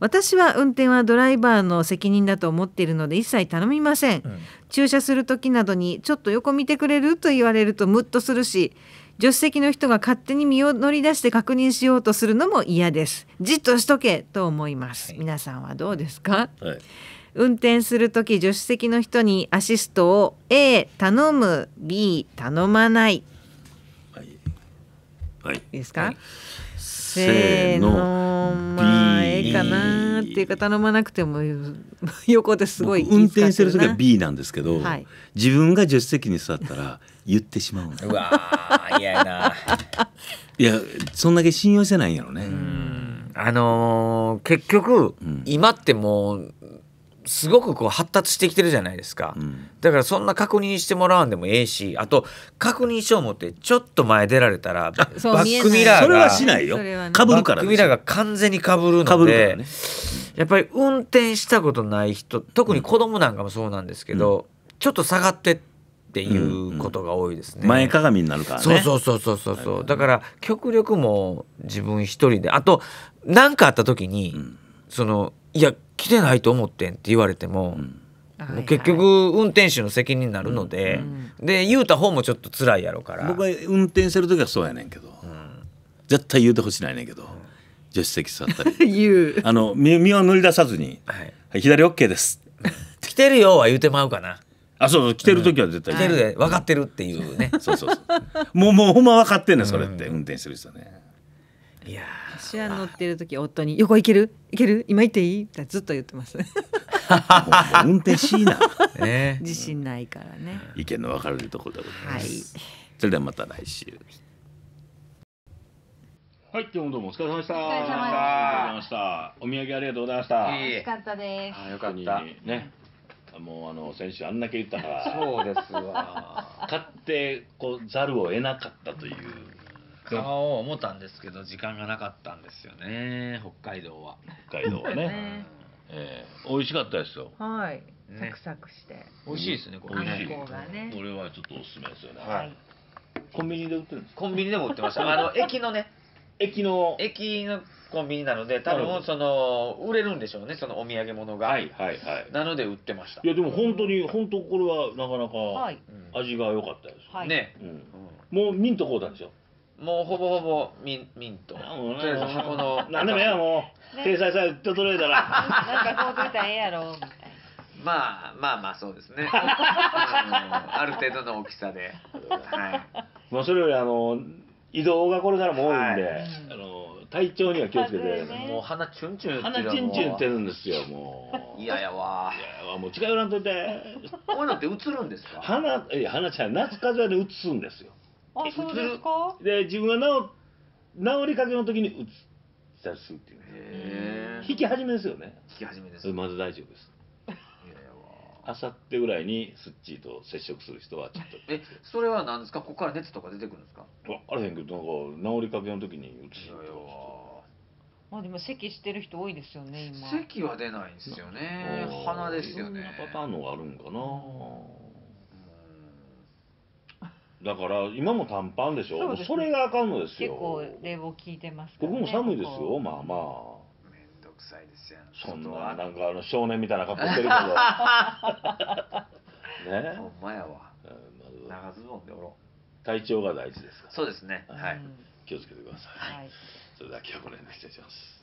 私は運転はドライバーの責任だと思っているので一切頼みません、うん、駐車する時などにちょっと横見てくれると言われるとムッとするし助手席の人が勝手に身を乗り出して確認しようとするのも嫌ですじっとしとけと思います、はい、皆さんはどうですか、はい運転する時助手席の人にアシストを A 頼む B 頼まない、はい、はい、ですか、はい、せーの B かなっていうか頼まなくても横ですごい運転してる時は B なんですけど、はい、自分が助手席に座ったら言ってしまううわ嫌やな <laughs> いやそんだけ信用してないんやろねあのー、結局、うん、今ってもうすごくこう発達してきてるじゃないですか、うん、だからそんな確認してもらわんでもええしあと確認書を持ってちょっと前出られたらバックミラーがそれはしないよ、かぶるからバックミラーが完全にかぶるので、ね、やっぱり運転したことない人特に子供なんかもそうなんですけど、うん、ちょっと下がってっていうことが多いですね、うんうん、前鏡になるから、ね、そうそうそうそうそう、だから極力も自分一人であと何かあった時に、うん、そのいや来てないと思ってんって言われても、も結局運転手の責任になるので、で言うた方もちょっと辛いやろから僕は運転してる時はそうやねんけど、絶対言うてほしないねんけど、助手席座ったり <laughs> 言うあの身身を乗り出さずに「はい、左 OK です」来てるよ」は言うてまうかな。あそうそう来てる時は絶対、うん、来てるで分かってるっていうね、そうそうそうもうもうほんま分かってんねそれって、運転してる人ねいやシャ乗ってる時夫に「横行ける行ける今行っていい?」ってずっと言ってます <laughs> 運転しいな、<laughs> ね、自信ないからね意見の分かれるところでございます、はい、それではまた来週はい、今日もどうもお疲れ様でした。お疲れ様でした。お土産ありがとうございました。美しかったです。あ、よかった。ね、もうあの先週あんだけ言ったから。そうですわ。買ってこうざるを得なかったという。買おう思ったんですけど時間がなかったんですよね北海道は北海道はね <laughs> ねえー、美味しかったですよはいサクサクして、ね、美味しいですねこれねこれはちょっとおすすめですよね、はい、コンビニで売ってるんですコンビニでも売ってました <laughs> あの駅のね駅の駅のコンビニなので多分その売れるんでしょうねそのお土産物がはいはいはいなので売ってましたいやでも本当に本当これはなかなか味が良かったです、はい、ね、うん、もうミントこうたんですよもうほぼほぼミンミント。とりあ箱の。なんでもええやもう。掲載さえ整えたら。なかこうといたらええやろみたいな。まあまあまあそうですね。<laughs> あある程度の大きさで。はい。まあそれよりあの移動がこれからも多いんで、はい、あの体調には気をつけて。ね、もう鼻チュンチュン鼻チュンチュンってるんですよもう。いややわ。いやわもう近寄らんといて。こういうのって映るんですか。鼻え鼻ちゃん夏風邪で映すんですよ。あそうですかで自分が治治りかけの時にうつしたっていう引き始めですよね引き始めですまず大丈夫ですあさってぐらいにスッチーと接触する人はちょっとえそれは何ですかここから熱とか出てくるんですかああらへんけどなんか治りかけの時にうつしたりとまあでも咳してる人多いですよね今咳は出ないんですよね鼻ですよねパターンのがあるんかなだから今も短パンでしょそうでねそれがあかんのですよ結構冷房効いてますから、僕も寒いですよまあまあめんどくさいですよそんななんかあの少年みたいな格好してるけど <laughs> ねほんまやわうんまあ長ズボンでおろ体調が大事ですかそうですねはいん気をつけてください、はいそれでは今日はこの辺で失礼します